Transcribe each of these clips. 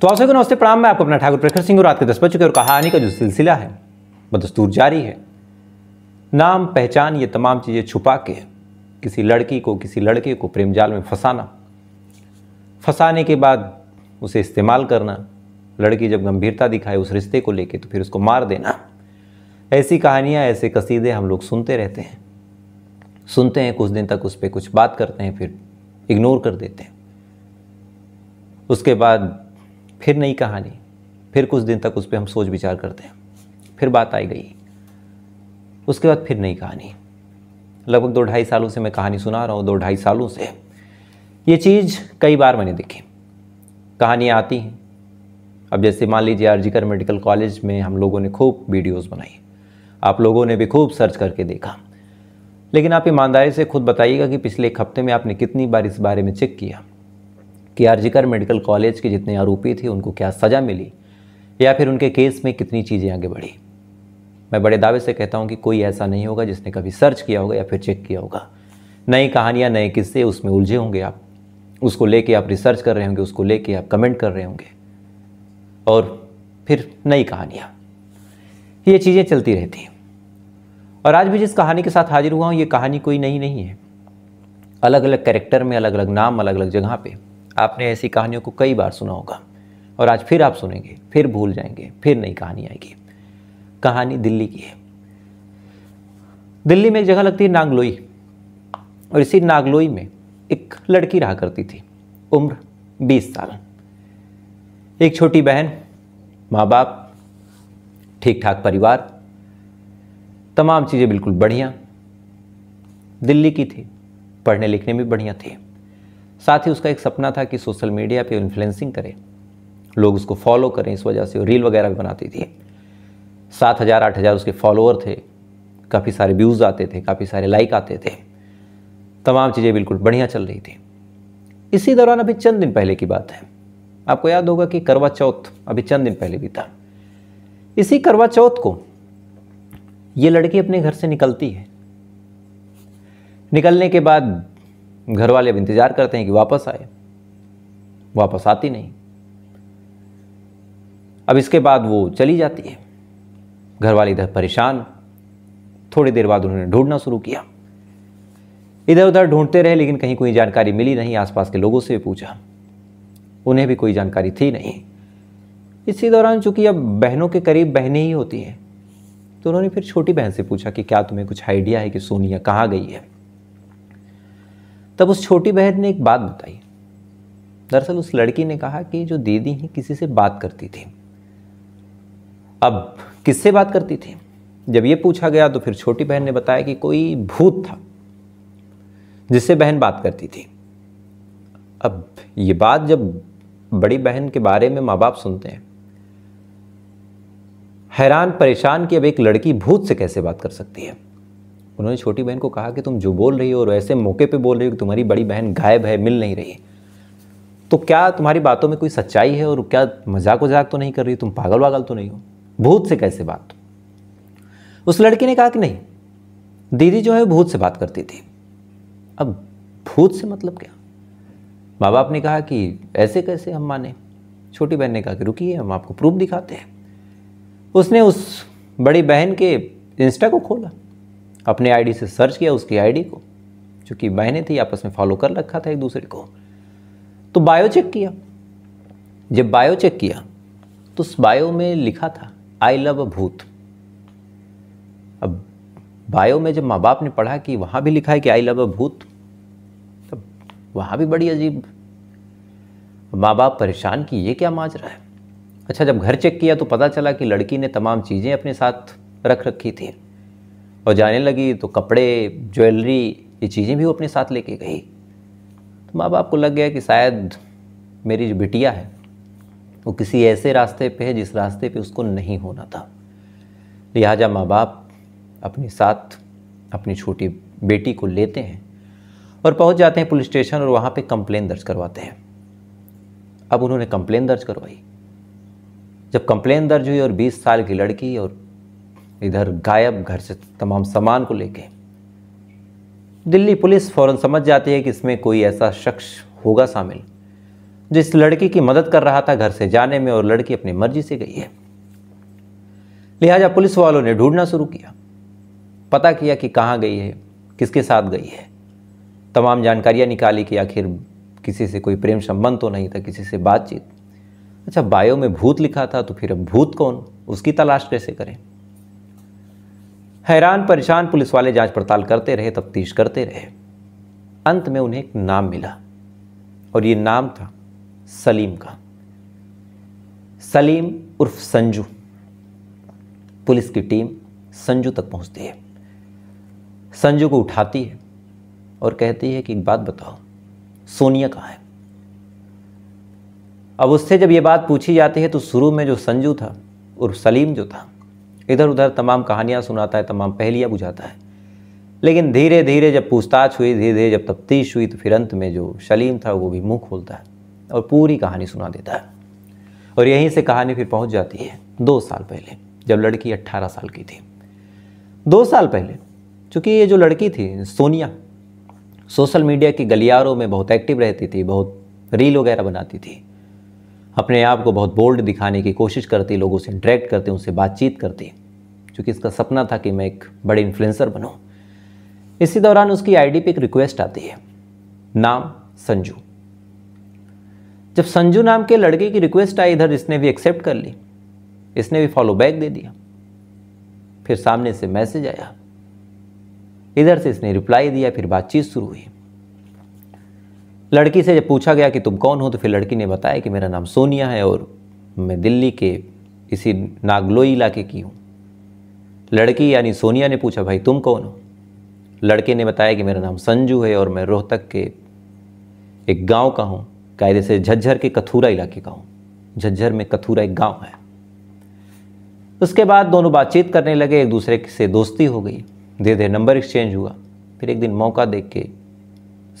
तो आप सबको नमस्ते प्रणाम मैं आपको अपना ठाकुर प्रखर सिंह और रात के दस बज चुके और कहानी का जो सिलसिला है बदस्तूर दस्तूर जारी है नाम पहचान ये तमाम चीज़ें छुपा के किसी लड़की को किसी लड़के को प्रेम जाल में फंसाना फंसाने के बाद उसे इस्तेमाल करना लड़की जब गंभीरता दिखाए उस रिश्ते को लेके तो फिर उसको मार देना ऐसी कहानियाँ ऐसे कसीदे हम लोग सुनते रहते हैं सुनते हैं कुछ दिन तक उस पर कुछ बात करते हैं फिर इग्नोर कर देते हैं उसके बाद फिर नई कहानी फिर कुछ दिन तक उस पर हम सोच विचार करते हैं फिर बात आई गई उसके बाद फिर नई कहानी लगभग दो ढाई सालों से मैं कहानी सुना रहा हूँ दो ढाई सालों से ये चीज़ कई बार मैंने देखी कहानियाँ आती हैं अब जैसे मान लीजिए आरजीकर मेडिकल कॉलेज में हम लोगों ने खूब वीडियोस बनाई आप लोगों ने भी खूब सर्च करके देखा लेकिन आप ईमानदारी से खुद बताइएगा कि पिछले एक हफ्ते में आपने कितनी बार इस बारे में चेक किया केआरजीकर मेडिकल कॉलेज के जितने आरोपी थे उनको क्या सज़ा मिली या फिर उनके केस में कितनी चीज़ें आगे बढ़ी मैं बड़े दावे से कहता हूँ कि कोई ऐसा नहीं होगा जिसने कभी सर्च किया होगा या फिर चेक किया होगा नई कहानियाँ नए किस्से उसमें उलझे होंगे आप उसको लेके आप रिसर्च कर रहे होंगे उसको लेके आप कमेंट कर रहे होंगे और फिर नई कहानियाँ ये चीज़ें चलती रहती हैं और आज भी जिस कहानी के साथ हाजिर हुआ हूँ ये कहानी कोई नई नहीं है अलग अलग कैरेक्टर में अलग अलग नाम अलग अलग जगह पे आपने ऐसी कहानियों को कई बार सुना होगा और आज फिर आप सुनेंगे फिर भूल जाएंगे फिर नई कहानी आएगी कहानी दिल्ली की है दिल्ली में एक जगह लगती है नागलोई और इसी नागलोई में एक लड़की रहा करती थी उम्र 20 साल एक छोटी बहन माँ बाप ठीक ठाक परिवार तमाम चीज़ें बिल्कुल बढ़िया दिल्ली की थी पढ़ने लिखने में बढ़िया थी साथ ही उसका एक सपना था कि सोशल मीडिया पे इन्फ्लुएंसिंग करें लोग उसको फॉलो करें इस वजह से वो रील वगैरह भी बनाती थी सात हज़ार आठ हज़ार उसके फॉलोअर थे काफ़ी सारे व्यूज़ आते थे काफ़ी सारे लाइक आते थे तमाम चीज़ें बिल्कुल बढ़िया चल रही थी इसी दौरान अभी चंद दिन पहले की बात है आपको याद होगा कि करवा चौथ अभी चंद दिन पहले भी था इसी करवा चौथ को ये लड़की अपने घर से निकलती है निकलने के बाद घर वाले अब इंतज़ार करते हैं कि वापस आए वापस आती नहीं अब इसके बाद वो चली जाती है घर वाले इधर परेशान थोड़ी देर बाद उन्होंने ढूंढना शुरू किया इधर उधर ढूंढते रहे लेकिन कहीं कोई जानकारी मिली नहीं आसपास के लोगों से पूछा उन्हें भी कोई जानकारी थी नहीं इसी दौरान चूंकि अब बहनों के करीब बहनें ही होती हैं तो उन्होंने फिर छोटी बहन से पूछा कि क्या तुम्हें कुछ आइडिया है कि सोनिया कहाँ गई है तब उस छोटी बहन ने एक बात बताई दरअसल उस लड़की ने कहा कि जो दीदी हैं किसी से बात करती थी अब किससे बात करती थी जब ये पूछा गया तो फिर छोटी बहन ने बताया कि कोई भूत था जिससे बहन बात करती थी अब ये बात जब बड़ी बहन के बारे में माँ बाप सुनते हैं हैरान परेशान कि अब एक लड़की भूत से कैसे बात कर सकती है उन्होंने छोटी बहन को कहा कि तुम जो बोल रही हो और ऐसे मौके पे बोल रही हो कि तुम्हारी बड़ी बहन गायब है मिल नहीं रही तो क्या तुम्हारी बातों में कोई सच्चाई है और क्या मजाक वजाक तो नहीं कर रही तुम पागल वागल तो नहीं हो भूत से कैसे बात उस लड़की ने कहा कि नहीं दीदी जो है भूत से बात करती थी अब भूत से मतलब क्या माँ बाप ने कहा कि ऐसे कैसे हम माने छोटी बहन ने कहा कि रुकिए हम आपको प्रूफ दिखाते हैं उसने उस बड़ी बहन के इंस्टा को खोला अपने आईडी से सर्च किया उसकी आईडी को चूंकि बहने थी आपस में फॉलो कर रखा था एक दूसरे को तो बायो चेक किया जब बायो चेक किया तो उस बायो में लिखा था आई लव भूत अब बायो में जब माँ बाप ने पढ़ा कि वहाँ भी लिखा है कि आई लव भूत तब वहां भी बड़ी अजीब माँ बाप परेशान कि ये क्या माज रहा है अच्छा जब घर चेक किया तो पता चला कि लड़की ने तमाम चीज़ें अपने साथ रख रखी थी और जाने लगी तो कपड़े ज्वेलरी ये चीज़ें भी वो अपने साथ लेके गई तो माँ बाप को लग गया कि शायद मेरी जो बिटिया है वो किसी ऐसे रास्ते पे है जिस रास्ते पे उसको नहीं होना था लिहाजा माँ बाप अपने साथ अपनी छोटी बेटी को लेते हैं और पहुंच जाते हैं पुलिस स्टेशन और वहाँ पे कंप्लेन दर्ज करवाते हैं अब उन्होंने कंप्लेन दर्ज करवाई जब कंप्लेन दर्ज हुई और 20 साल की लड़की और इधर गायब घर से तमाम सामान को लेके दिल्ली पुलिस फौरन समझ जाती है कि इसमें कोई ऐसा शख्स होगा शामिल जो इस लड़की की मदद कर रहा था घर से जाने में और लड़की अपनी मर्जी से गई है लिहाजा पुलिस वालों ने ढूंढना शुरू किया पता किया कि कहाँ गई है किसके साथ गई है तमाम जानकारियाँ निकाली कि आखिर किसी से कोई प्रेम संबंध तो नहीं था किसी से बातचीत अच्छा बायो में भूत लिखा था तो फिर अब भूत कौन उसकी तलाश कैसे करें हैरान परेशान पुलिस वाले जांच पड़ताल करते रहे तफ्तीश करते रहे अंत में उन्हें एक नाम मिला और ये नाम था सलीम का सलीम उर्फ संजू पुलिस की टीम संजू तक पहुंचती है संजू को उठाती है और कहती है कि एक बात बताओ सोनिया कहाँ है अब उससे जब ये बात पूछी जाती है तो शुरू में जो संजू था उर्फ सलीम जो था इधर उधर तमाम कहानियाँ सुनाता है तमाम पहलियाँ बुझाता है लेकिन धीरे धीरे जब पूछताछ हुई धीरे धीरे जब तफ्तीश हुई तो फिर अंत में जो शलीम था वो भी मुँह खोलता है और पूरी कहानी सुना देता है और यहीं से कहानी फिर पहुँच जाती है दो साल पहले जब लड़की अट्ठारह साल की थी दो साल पहले चूँकि ये जो लड़की थी सोनिया सोशल मीडिया के गलियारों में बहुत एक्टिव रहती थी बहुत रील वगैरह बनाती थी अपने आप को बहुत बोल्ड दिखाने की कोशिश करती लोगों से इंटरेक्ट करती उनसे बातचीत करती क्योंकि इसका सपना था कि मैं एक बड़े इन्फ्लुएंसर बनूँ इसी दौरान उसकी आईडी पे एक रिक्वेस्ट आती है नाम संजू जब संजू नाम के लड़के की रिक्वेस्ट आई इधर इसने भी एक्सेप्ट कर ली इसने भी फॉलो बैक दे दिया फिर सामने से मैसेज आया इधर से इसने रिप्लाई दिया फिर बातचीत शुरू हुई लड़की से जब पूछा गया कि तुम कौन हो तो फिर लड़की ने बताया कि मेरा नाम सोनिया है और मैं दिल्ली के इसी नागलोई इलाके की हूँ लड़की यानी सोनिया ने पूछा भाई तुम कौन हो लड़के ने बताया कि मेरा नाम संजू है और मैं रोहतक के एक गांव का हूँ कायदे से झज्जर के कथूरा इलाके का हूँ झज्जर में कथूरा एक गांव है उसके बाद दोनों बातचीत करने लगे एक दूसरे से दोस्ती हो गई धीरे धीरे नंबर एक्सचेंज हुआ फिर एक दिन मौका देख के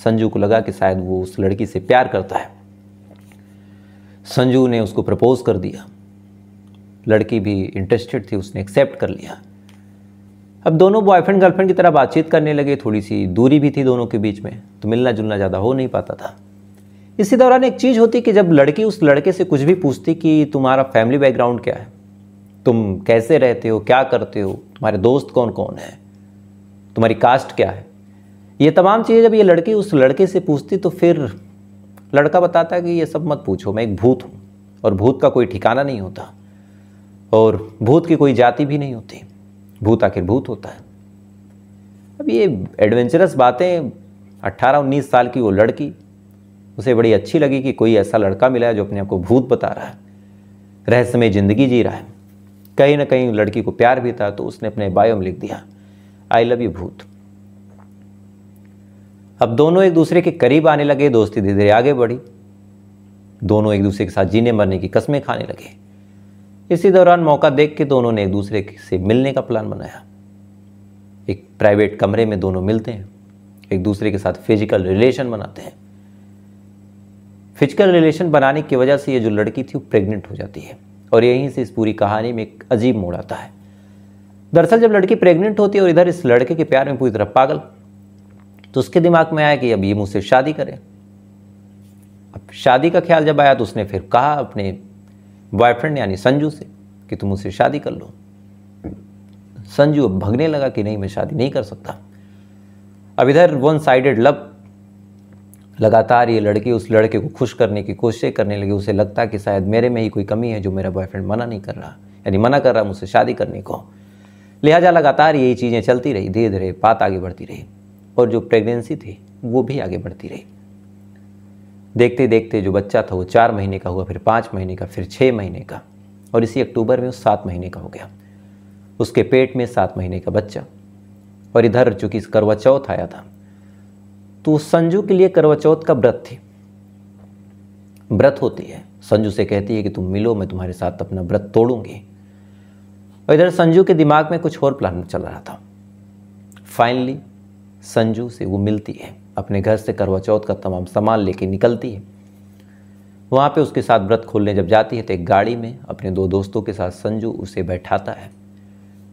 संजू को लगा कि शायद वो उस लड़की से प्यार करता है संजू ने उसको प्रपोज कर दिया लड़की भी इंटरेस्टेड थी उसने एक्सेप्ट कर लिया अब दोनों बॉयफ्रेंड गर्लफ्रेंड की तरह बातचीत करने लगे थोड़ी सी दूरी भी थी दोनों के बीच में तो मिलना जुलना ज़्यादा हो नहीं पाता था इसी दौरान एक चीज़ होती कि जब लड़की उस लड़के से कुछ भी पूछती कि तुम्हारा फैमिली बैकग्राउंड क्या है तुम कैसे रहते हो क्या करते हो तुम्हारे दोस्त कौन कौन है तुम्हारी कास्ट क्या है ये तमाम चीज़ें जब ये लड़की उस लड़के से पूछती तो फिर लड़का बताता है कि ये सब मत पूछो मैं एक भूत हूँ और भूत का कोई ठिकाना नहीं होता और भूत की कोई जाति भी नहीं होती भूत आखिर भूत होता है अब ये एडवेंचरस बातें 18-19 साल की वो लड़की उसे बड़ी अच्छी लगी कि कोई ऐसा लड़का मिला है जो अपने आप को भूत बता रहा है रहस्यमय ज़िंदगी जी रहा है कहीं ना कहीं लड़की को प्यार भी था तो उसने अपने बायो में लिख दिया आई लव यू भूत अब दोनों एक दूसरे के करीब आने लगे दोस्ती धीरे धीरे आगे बढ़ी दोनों एक दूसरे के साथ जीने मरने की कस्में खाने लगे इसी दौरान मौका देख के दोनों ने एक दूसरे से मिलने का प्लान बनाया एक प्राइवेट कमरे में दोनों मिलते हैं एक दूसरे के साथ फिजिकल रिलेशन बनाते हैं फिजिकल रिलेशन बनाने की वजह से ये जो लड़की थी वो प्रेग्नेंट हो जाती है और यहीं से इस पूरी कहानी में एक अजीब मोड़ आता है दरअसल जब लड़की प्रेग्नेंट होती है और इधर इस लड़के के प्यार में पूरी तरह पागल तो उसके दिमाग में आया कि अब ये मुझसे शादी करे अब शादी का ख्याल जब आया तो उसने फिर कहा अपने बॉयफ्रेंड यानी संजू से कि तुम मुझसे शादी कर लो संजू अब भगने लगा कि नहीं मैं शादी नहीं कर सकता अब इधर वन साइडेड लव लगातार ये लड़की उस लड़के को खुश करने की कोशिशें करने लगी उसे लगता कि शायद मेरे में ही कोई कमी है जो मेरा बॉयफ्रेंड मना नहीं कर रहा यानी मना कर रहा मुझसे शादी करने को लिहाजा लगातार यही चीज़ें चलती रही धीरे धीरे बात आगे बढ़ती रही और जो प्रेगनेंसी थी वो भी आगे बढ़ती रही देखते देखते जो बच्चा था वो चार महीने का हुआ फिर पाँच महीने का फिर छः महीने का और इसी अक्टूबर में वो सात महीने का हो गया उसके पेट में सात महीने का बच्चा और इधर चूंकि करवा चौथ आया था तो संजू के लिए करवा चौथ का व्रत थी व्रत होती है संजू से कहती है कि तुम मिलो मैं तुम्हारे साथ अपना व्रत तोड़ूंगी और इधर संजू के दिमाग में कुछ और प्लान चल रहा था फाइनली संजू से वो मिलती है अपने घर से करवा चौथ का तमाम सामान लेके निकलती है वहाँ पे उसके साथ व्रत खोलने जब जाती है तो एक गाड़ी में अपने दो दोस्तों के साथ संजू उसे बैठाता है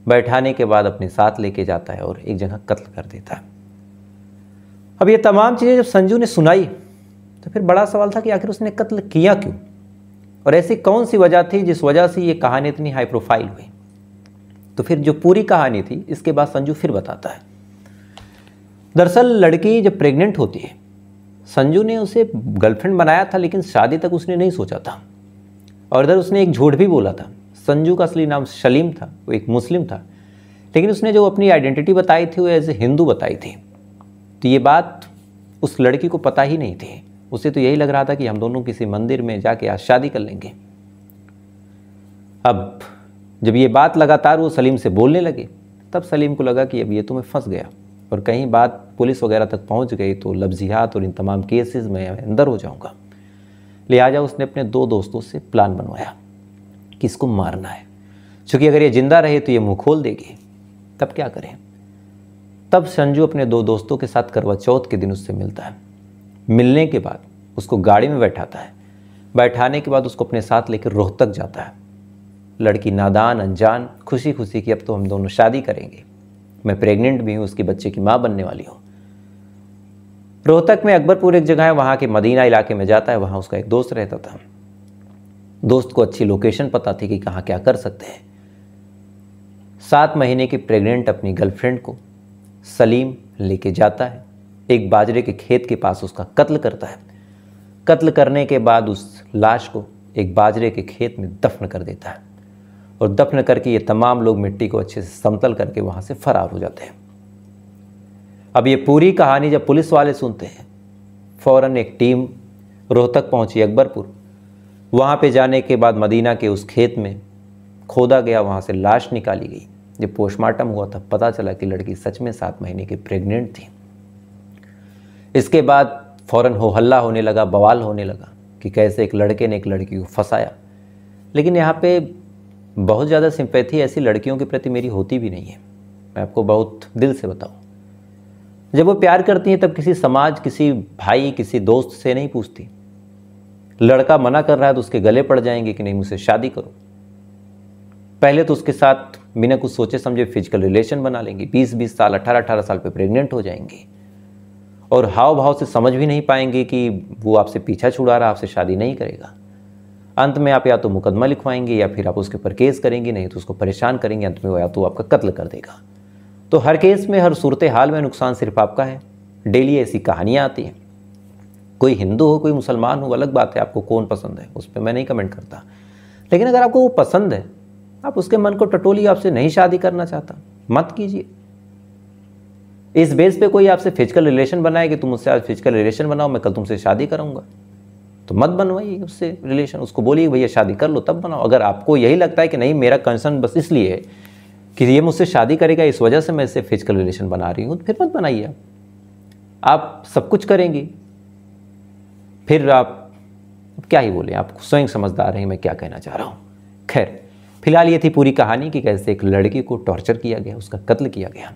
बैठाने के बाद अपने साथ लेके जाता है और एक जगह कत्ल कर देता है अब ये तमाम चीज़ें जब संजू ने सुनाई तो फिर बड़ा सवाल था कि आखिर उसने कत्ल किया क्यों और ऐसी कौन सी वजह थी जिस वजह से ये कहानी इतनी हाई प्रोफाइल हुई तो फिर जो पूरी कहानी थी इसके बाद संजू फिर बताता है दरअसल लड़की जब प्रेग्नेंट होती है संजू ने उसे गर्लफ्रेंड बनाया था लेकिन शादी तक उसने नहीं सोचा था और इधर उसने एक झूठ भी बोला था संजू का असली नाम शलीम था वो एक मुस्लिम था लेकिन उसने जो अपनी आइडेंटिटी बताई थी वो एज ए हिंदू बताई थी तो ये बात उस लड़की को पता ही नहीं थी उसे तो यही लग रहा था कि हम दोनों किसी मंदिर में जाके आज शादी कर लेंगे अब जब ये बात लगातार वो सलीम से बोलने लगे तब सलीम को लगा कि अब ये तो मैं फंस गया और कहीं बात पुलिस वगैरह तक पहुंच गई तो लफ्जियात और इन तमाम केसेस में अंदर हो जाऊंगा लिहाजा उसने अपने दो दोस्तों से प्लान बनवाया कि इसको मारना है क्योंकि अगर ये ज़िंदा रहे तो ये मुँह खोल देगी तब क्या करें तब संजू अपने दो दोस्तों के साथ करवा चौथ के दिन उससे मिलता है मिलने के बाद उसको गाड़ी में बैठाता है बैठाने के बाद उसको अपने साथ लेकर रोहतक जाता है लड़की नादान अनजान खुशी खुशी कि अब तो हम दोनों शादी करेंगे मैं प्रेग्नेंट भी हूँ उसके बच्चे की माँ बनने वाली हूँ रोहतक में अकबरपुर एक जगह है वहाँ के मदीना इलाके में जाता है वहाँ उसका एक दोस्त रहता था दोस्त को अच्छी लोकेशन पता थी कि कहाँ क्या कर सकते हैं सात महीने की प्रेग्नेंट अपनी गर्लफ्रेंड को सलीम लेके जाता है एक बाजरे के खेत के पास उसका कत्ल करता है कत्ल करने के बाद उस लाश को एक बाजरे के खेत में दफन कर देता है और दफन करके ये तमाम लोग मिट्टी को अच्छे से समतल करके वहाँ से फरार हो जाते हैं अब ये पूरी कहानी जब पुलिस वाले सुनते हैं फ़ौरन एक टीम रोहतक पहुँची अकबरपुर वहाँ पे जाने के बाद मदीना के उस खेत में खोदा गया वहाँ से लाश निकाली गई जब पोस्टमार्टम हुआ था पता चला कि लड़की सच में सात महीने की प्रेग्नेंट थी इसके बाद फ़ौरन हो हल्ला होने लगा बवाल होने लगा कि कैसे एक लड़के ने एक लड़की को फंसाया लेकिन यहाँ पे बहुत ज़्यादा सिंपैथी ऐसी लड़कियों के प्रति मेरी होती भी नहीं है मैं आपको बहुत दिल से बताऊँ जब वो प्यार करती हैं तब किसी समाज किसी भाई किसी दोस्त से नहीं पूछती लड़का मना कर रहा है तो उसके गले पड़ जाएंगे कि नहीं मुझसे शादी करो पहले तो उसके साथ बिना कुछ सोचे समझे फिजिकल रिलेशन बना लेंगे 20-20 साल 18-18 साल पे प्रेग्नेंट हो जाएंगे और हाव भाव से समझ भी नहीं पाएंगे कि वो आपसे पीछा छुड़ा रहा आपसे शादी नहीं करेगा अंत में आप या तो मुकदमा लिखवाएंगे या फिर आप उसके ऊपर केस करेंगे नहीं तो उसको परेशान करेंगे अंत में वो या तो आपका कत्ल कर देगा तो हर केस में हर सूरत हाल में नुकसान सिर्फ आपका है डेली ऐसी कहानियाँ आती हैं कोई हिंदू हो कोई मुसलमान हो अलग बात है आपको कौन पसंद है उस पर मैं नहीं कमेंट करता लेकिन अगर आपको वो पसंद है आप उसके मन को टटोली आपसे नहीं शादी करना चाहता मत कीजिए इस बेस पे कोई आपसे फिजिकल रिलेशन बनाए कि तुम मुझसे आज फिजिकल रिलेशन बनाओ मैं कल तुमसे शादी करूंगा तो मत बनवाइए उससे रिलेशन उसको बोलिए भैया शादी कर लो तब बनाओ अगर आपको यही लगता है कि नहीं मेरा कंसर्न बस इसलिए है कि ये मुझसे शादी करेगा इस वजह से मैं इससे फिजिकल रिलेशन बना रही हूँ तो फिर मत बनाइए आप आप सब कुछ करेंगे फिर आप क्या ही बोले आप स्वयं समझदार हैं मैं क्या कहना चाह रहा हूँ खैर फिलहाल ये थी पूरी कहानी कि कैसे एक लड़की को टॉर्चर किया गया उसका कत्ल किया गया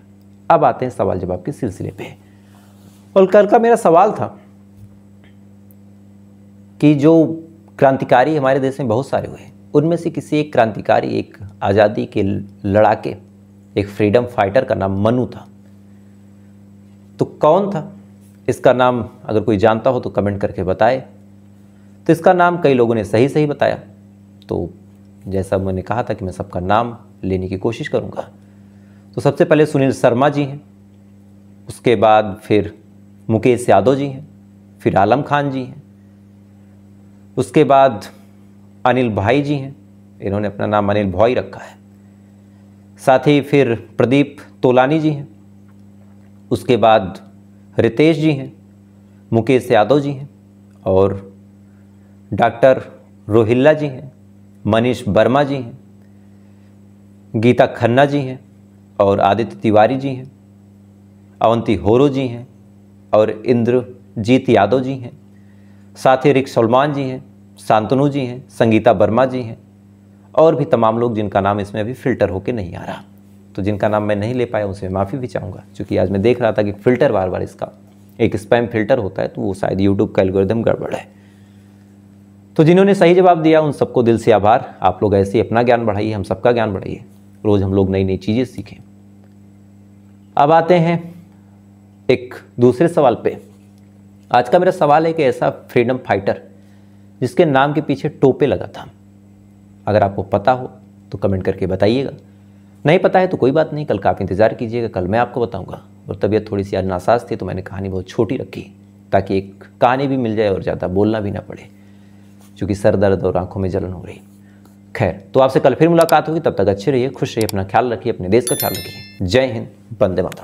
अब आते हैं सवाल जवाब के सिलसिले पे और कल का मेरा सवाल था कि जो क्रांतिकारी हमारे देश में बहुत सारे हुए उनमें से किसी एक क्रांतिकारी एक आज़ादी के लड़ाके एक फ्रीडम फाइटर का नाम मनु था तो कौन था इसका नाम अगर कोई जानता हो तो कमेंट करके बताए तो इसका नाम कई लोगों ने सही सही बताया तो जैसा मैंने कहा था कि मैं सबका नाम लेने की कोशिश करूँगा तो सबसे पहले सुनील शर्मा जी हैं उसके बाद फिर मुकेश यादव जी हैं फिर आलम खान जी हैं उसके बाद अनिल भाई जी हैं इन्होंने अपना नाम अनिल भाई रखा है साथ ही फिर प्रदीप तोलानी जी हैं उसके बाद रितेश जी हैं मुकेश यादव जी हैं और डॉक्टर रोहिल्ला जी हैं मनीष वर्मा जी हैं गीता खन्ना जी हैं और आदित्य तिवारी जी हैं अवंती होरो जी हैं और इंद्रजीत यादव जी हैं साथ ही रिक सलमान जी हैं शांतनु जी हैं संगीता वर्मा जी हैं और भी तमाम लोग जिनका नाम इसमें अभी फ़िल्टर होके नहीं आ रहा तो जिनका नाम मैं नहीं ले पाया उनसे माफ़ी भी चाहूँगा चूँकि आज मैं देख रहा था कि फ़िल्टर बार बार इसका एक स्पैम फिल्टर होता है तो वो शायद यूट्यूब का एल्गोरिदम गड़बड़ है तो जिन्होंने सही जवाब दिया उन सबको दिल से आभार आप लोग ऐसे अपना ज्ञान बढ़ाइए हम सबका ज्ञान बढ़ाइए रोज़ हम लोग नई नई चीज़ें सीखें अब आते हैं एक दूसरे सवाल पे आज का मेरा सवाल है कि ऐसा फ्रीडम फाइटर जिसके नाम के पीछे टोपे लगा था अगर आपको पता हो तो कमेंट करके बताइएगा नहीं पता है तो कोई बात नहीं कल का आप इंतज़ार कीजिएगा कल मैं आपको बताऊंगा और तबीयत थोड़ी सी आज नासाज थी तो मैंने कहानी बहुत छोटी रखी ताकि एक कहानी भी मिल जाए और ज़्यादा बोलना भी ना पड़े क्योंकि सर दर्द और आंखों में जलन हो रही खैर तो आपसे कल फिर मुलाकात होगी तब तक अच्छे रहिए खुश रहिए अपना ख्याल रखिए अपने देश का ख्याल रखिए जय हिंद बंदे मातरम